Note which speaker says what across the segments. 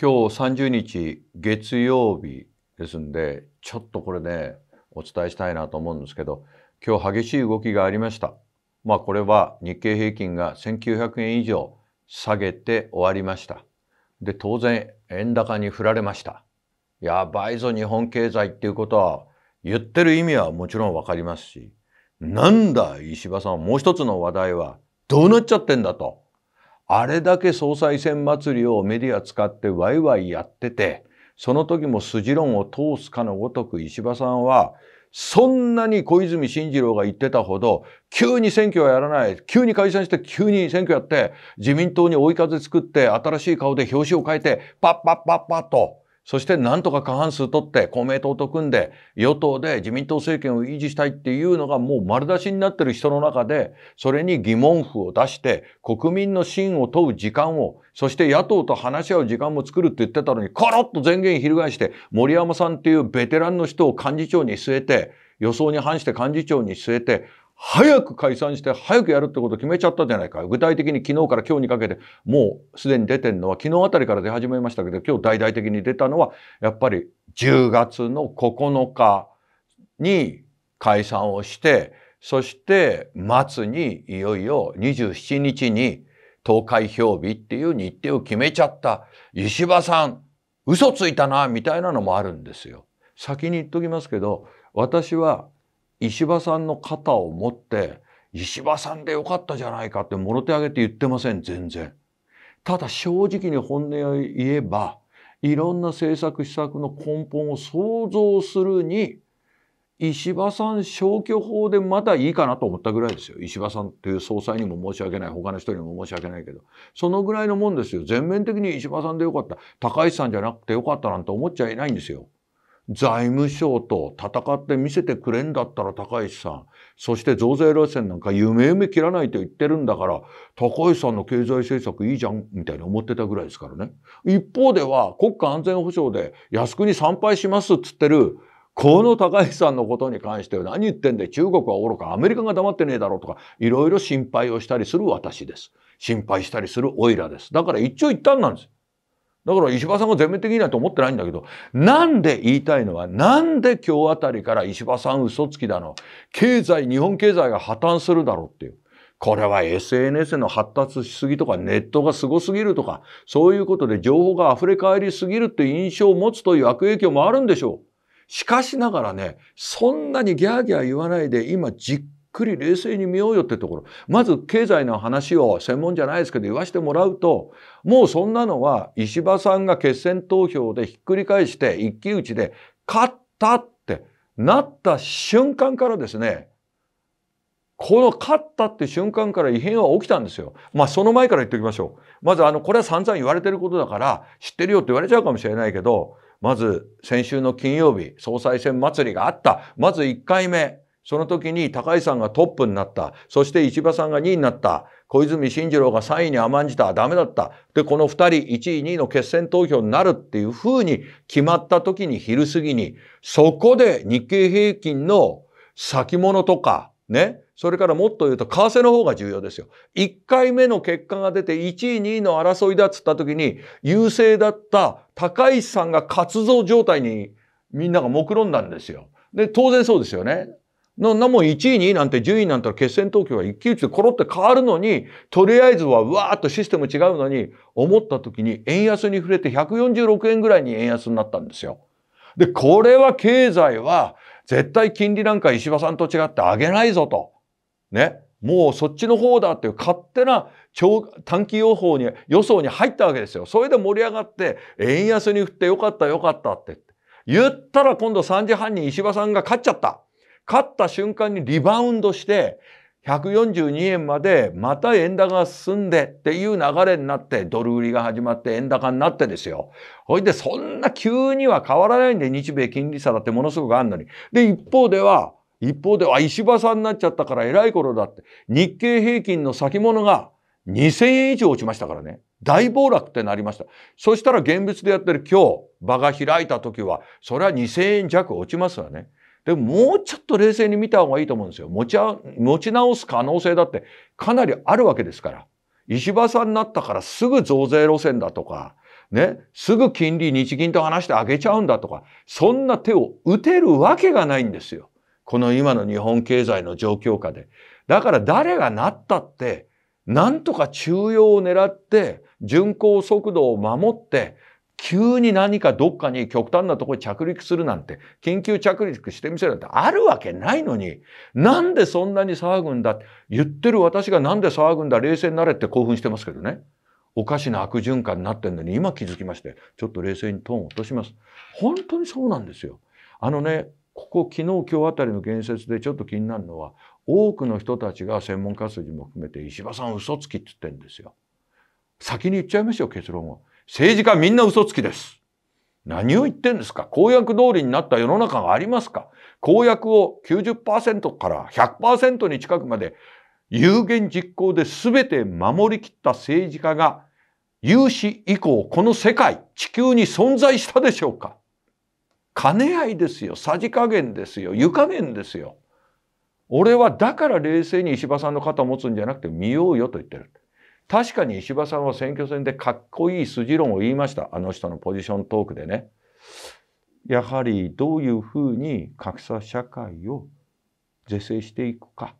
Speaker 1: 今日30日月曜日ですんでちょっとこれねお伝えしたいなと思うんですけど今日激しい動きがありました。まあこれは日経平均が1900円以上下げて終わりました。で当然円高に振られました。やばいぞ日本経済っていうことは言ってる意味はもちろんわかりますしなんだ石破さんもう一つの話題はどうなっちゃってんだとあれだけ総裁選祭りをメディア使ってワイワイやってて、その時も筋論を通すかのごとく石破さんは、そんなに小泉進次郎が言ってたほど、急に選挙はやらない、急に解散して、急に選挙やって、自民党に追い風作って、新しい顔で表紙を変えて、パッパッパッパッと、そしてなんとか過半数取って公明党と組んで与党で自民党政権を維持したいっていうのがもう丸出しになってる人の中でそれに疑問符を出して国民の信を問う時間をそして野党と話し合う時間も作るって言ってたのにコロッと前言翻して森山さんっていうベテランの人を幹事長に据えて予想に反して幹事長に据えて早く解散して早くやるってことを決めちゃったじゃないか具体的に昨日から今日にかけてもうすでに出てるのは昨日あたりから出始めましたけど今日大々的に出たのはやっぱり10月の9日に解散をしてそして末にいよいよ27日に投開票日っていう日程を決めちゃった石破さん嘘ついたなみたいなのもあるんですよ。先に言っときますけど私は石破さんの肩を持って、石破さんでよかったじゃないかってもろ手挙げて言ってません、全然。ただ正直に本音を言えば、いろんな政策施策の根本を想像するに、石破さん消去法でまだいいかなと思ったぐらいですよ。石破さんという総裁にも申し訳ない。他の人にも申し訳ないけど。そのぐらいのもんですよ。全面的に石破さんでよかった。高市さんじゃなくてよかったなんて思っちゃいないんですよ。財務省と戦って見せてくれんだったら高市さん、そして増税路線なんか夢夢切らないと言ってるんだから、高市さんの経済政策いいじゃん、みたいに思ってたぐらいですからね。一方では国家安全保障で靖国参拝しますっつってる、この高市さんのことに関しては何言ってんで中国は愚か、アメリカが黙ってねえだろうとか、いろいろ心配をしたりする私です。心配したりするオイラです。だから一長一短なんです。だから石破さんが全面的にないと思ってないんだけど、なんで言いたいのは、なんで今日あたりから石破さん嘘つきだの、経済、日本経済が破綻するだろうっていう。これは SNS の発達しすぎとか、ネットがすごすぎるとか、そういうことで情報が溢れ返りすぎるって印象を持つという悪影響もあるんでしょう。しかしながらね、そんなにギャーギャー言わないで、今じっくり冷静に見ようよってところ。まず経済の話を専門じゃないですけど言わしてもらうと、もうそんなのは石破さんが決選投票でひっくり返して一騎打ちで勝ったってなった瞬間からですね、この勝ったって瞬間から異変は起きたんですよ。まあその前から言っておきましょう。まずあの、これは散々言われてることだから知ってるよって言われちゃうかもしれないけど、まず先週の金曜日、総裁選祭りがあった。まず1回目、その時に高井さんがトップになった。そして石破さんが2位になった。小泉進次郎が3位に甘んじた。ダメだった。で、この2人、1位、2位の決選投票になるっていうふうに決まった時に昼過ぎに、そこで日経平均の先物とか、ね、それからもっと言うと、為替の方が重要ですよ。1回目の結果が出て、1位、2位の争いだっつった時に、優勢だった高市さんが活動状態にみんなが目論んだんですよ。で、当然そうですよね。んなもん1位、2位なんて10位なんたら決戦投票は一騎打ちでコロって変わるのに、とりあえずはわーっとシステム違うのに、思った時に円安に触れて146円ぐらいに円安になったんですよ。で、これは経済は絶対金利なんか石破さんと違って上げないぞと。ね。もうそっちの方だっていう勝手な長短期予報に、予想に入ったわけですよ。それで盛り上がって、円安に振ってよかったよかったって言ったら今度3時半に石破さんが勝っちゃった。勝った瞬間にリバウンドして、142円までまた円高が進んでっていう流れになってドル売りが始まって円高になってですよ。ほいでそんな急には変わらないんで日米金利差だってものすごくあんのに。で一方では一方では石破さんになっちゃったから偉い頃だって日経平均の先物が2000円以上落ちましたからね。大暴落ってなりました。そしたら現物でやってる今日場が開いた時はそれは2000円弱落ちますわね。でももうちょっと冷静に見た方がいいと思うんですよ。持ち持ち直す可能性だってかなりあるわけですから。石破さんになったからすぐ増税路線だとか、ね、すぐ金利日銀と話してあげちゃうんだとか、そんな手を打てるわけがないんですよ。この今の日本経済の状況下で。だから誰がなったって、なんとか中央を狙って、巡航速度を守って、急に何かどっかに極端なところに着陸するなんて、緊急着陸してみせるなんてあるわけないのに、なんでそんなに騒ぐんだ言ってる私がなんで騒ぐんだ冷静になれって興奮してますけどね。おかしな悪循環になってんのに今気づきまして、ちょっと冷静にトーンを落とします。本当にそうなんですよ。あのね、ここ昨日今日あたりの言説でちょっと気になるのは、多くの人たちが専門家筋も含めて石破さん嘘つきって言ってるんですよ。先に言っちゃいましょう結論を。政治家みんな嘘つきです。何を言ってんですか公約通りになった世の中がありますか公約を90%から100%に近くまで有言実行で全て守りきった政治家が有史以降この世界、地球に存在したでしょうか兼ね合いですよ。さじ加減ですよ。湯加減ですよ。俺はだから冷静に石破さんの肩を持つんじゃなくて見ようよと言ってる。確かに石破さんは選挙戦でかっこいい筋論を言いましたあの人のポジショントークでね。やはりどういうふうに格差社会を是正していくか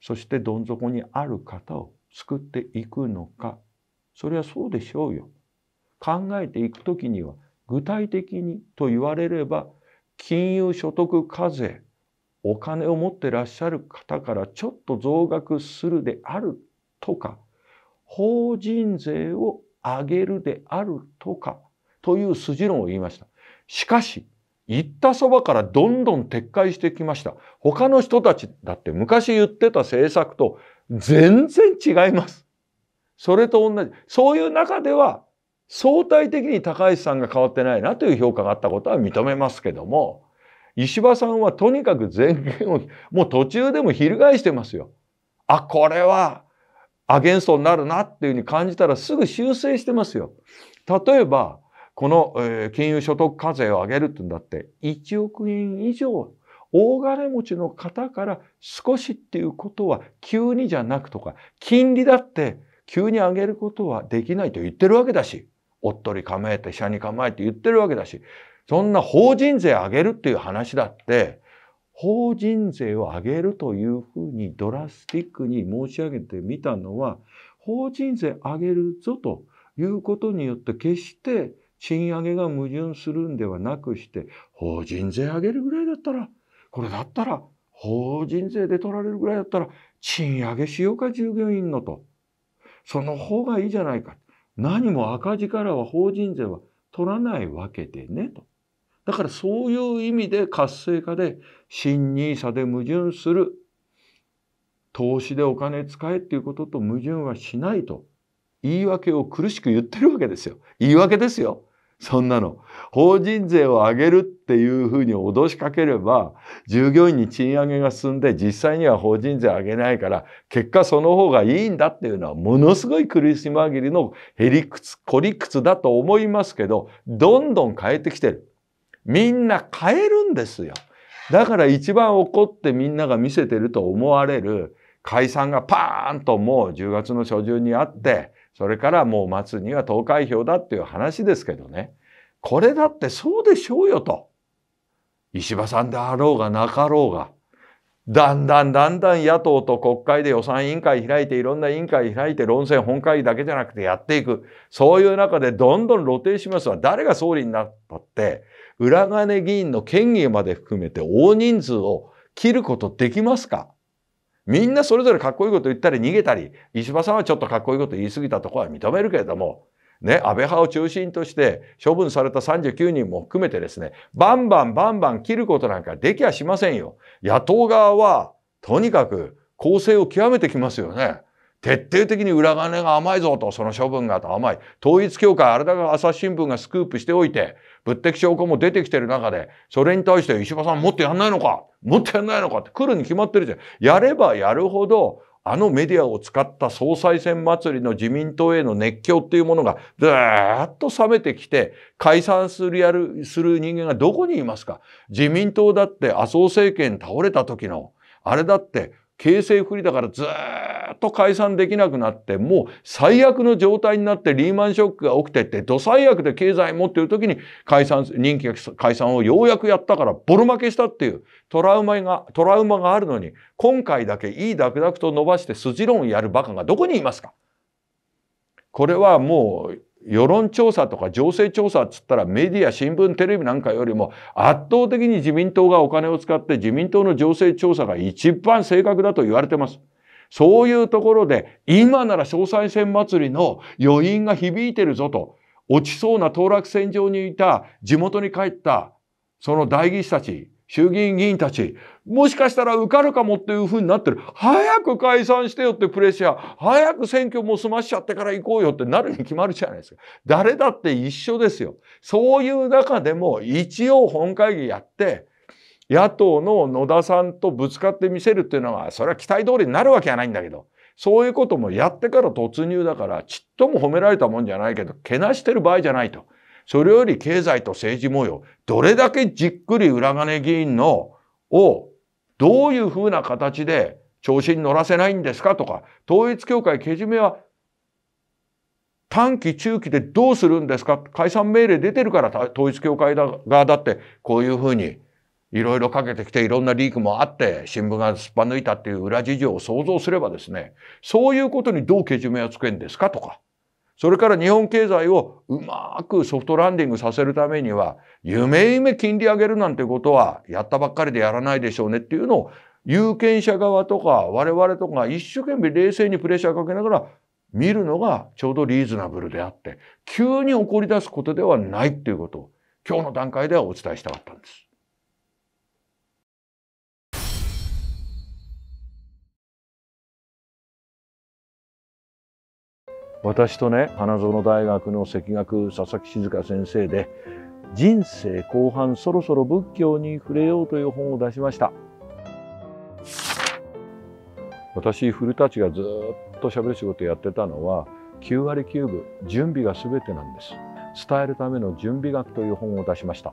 Speaker 1: そしてどん底にある方を救っていくのかそれはそうでしょうよ。考えていく時には具体的にと言われれば金融所得課税お金を持ってらっしゃる方からちょっと増額するであるとか法人税を上げるであるとか、という筋論を言いました。しかし、言ったそばからどんどん撤回してきました。他の人たちだって昔言ってた政策と全然違います。それと同じ。そういう中では相対的に高橋さんが変わってないなという評価があったことは認めますけども、石破さんはとにかく前言をもう途中でも翻してますよ。あ、これはアゲンストになるなっていうふうに感じたらすぐ修正してますよ。例えば、この、えー、金融所得課税を上げるってんだって、1億円以上、大金持ちの方から少しっていうことは急にじゃなくとか、金利だって急に上げることはできないと言ってるわけだし、おっとり構えて、社に構えて言ってるわけだし、そんな法人税上げるっていう話だって、法人税を上げるというふうにドラスティックに申し上げてみたのは、法人税上げるぞということによって決して賃上げが矛盾するんではなくして、法人税上げるぐらいだったら、これだったら法人税で取られるぐらいだったら賃上げしようか従業員のと。その方がいいじゃないか。何も赤字からは法人税は取らないわけでねと。だからそういう意味で活性化で、新 n 者で矛盾する、投資でお金使えっていうことと矛盾はしないと、言い訳を苦しく言ってるわけですよ。言い訳ですよ。そんなの。法人税を上げるっていうふうに脅しかければ、従業員に賃上げが進んで、実際には法人税上げないから、結果その方がいいんだっていうのは、ものすごい苦し紛りのへりくつ、こりくつだと思いますけど、どんどん変えてきてる。みんな変えるんですよ。だから一番怒ってみんなが見せてると思われる解散がパーンともう10月の初旬にあって、それからもう末には投開票だっていう話ですけどね。これだってそうでしょうよと。石破さんであろうがなかろうが。だんだんだんだん野党と国会で予算委員会開いていろんな委員会開いて論戦本会議だけじゃなくてやっていく。そういう中でどんどん露呈しますわ。誰が総理になったって裏金議員の権威まで含めて大人数を切ることできますかみんなそれぞれかっこいいこと言ったり逃げたり、石破さんはちょっとかっこいいこと言い過ぎたところは認めるけれども、ね、安倍派を中心として処分された39人も含めてですね、バンバンバンバン切ることなんかできやしませんよ。野党側は、とにかく構成を極めてきますよね。徹底的に裏金が甘いぞと、その処分がと甘い。統一協会、あれだけ朝日新聞がスクープしておいて、物的証拠も出てきてる中で、それに対して石破さんもっとやんないのかもっとやんないのかって来るに決まってるじゃん。やればやるほど、あのメディアを使った総裁選祭りの自民党への熱狂っていうものがずーっと冷めてきて解散するやる、する人間がどこにいますか自民党だって麻生政権倒れた時のあれだって形勢不利だからずっと解散できなくなって、もう最悪の状態になってリーマンショックが起きてって、ど最悪で経済持ってる時に解散、任期解散をようやくやったからボロ負けしたっていうトラウマが、トラウマがあるのに、今回だけいいダクダクと伸ばして筋論やるバカがどこにいますかこれはもう世論調査とか情勢調査っつったらメディア、新聞、テレビなんかよりも圧倒的に自民党がお金を使って自民党の情勢調査が一番正確だと言われてます。そういうところで今なら総裁選祭りの余韻が響いてるぞと落ちそうな当落線上にいた地元に帰ったその代議士たち衆議院議員たち、もしかしたら受かるかもっていうふうになってる。早く解散してよってプレッシャー。早く選挙も済ましちゃってから行こうよってなるに決まるじゃないですか。誰だって一緒ですよ。そういう中でも一応本会議やって、野党の野田さんとぶつかってみせるっていうのは、それは期待通りになるわけはないんだけど、そういうこともやってから突入だから、ちっとも褒められたもんじゃないけど、けなしてる場合じゃないと。それより経済と政治模様、どれだけじっくり裏金議員の、を、どういうふうな形で調子に乗らせないんですかとか、統一協会けじめは短期中期でどうするんですか解散命令出てるから統一協会側だってこういうふうにいろいろかけてきていろんなリークもあって新聞がすっぱ抜いたっていう裏事情を想像すればですねそういうことにどうけじめをつけるんですかとかそれから日本経済をうまくソフトランディングさせるためには、夢夢金利上げるなんてことはやったばっかりでやらないでしょうねっていうのを、有権者側とか我々とか一生懸命冷静にプレッシャーかけながら見るのがちょうどリーズナブルであって、急に起こり出すことではないっていうことを今日の段階ではお伝えしたかったんです。私とね花園大学の赤学佐々木静香先生で「人生後半そろそろ仏教に触れよう」という本を出しました私古舘がずっとしゃべる仕事やってたのは9割9分準備が全てなんです伝えるための準備学という本を出しました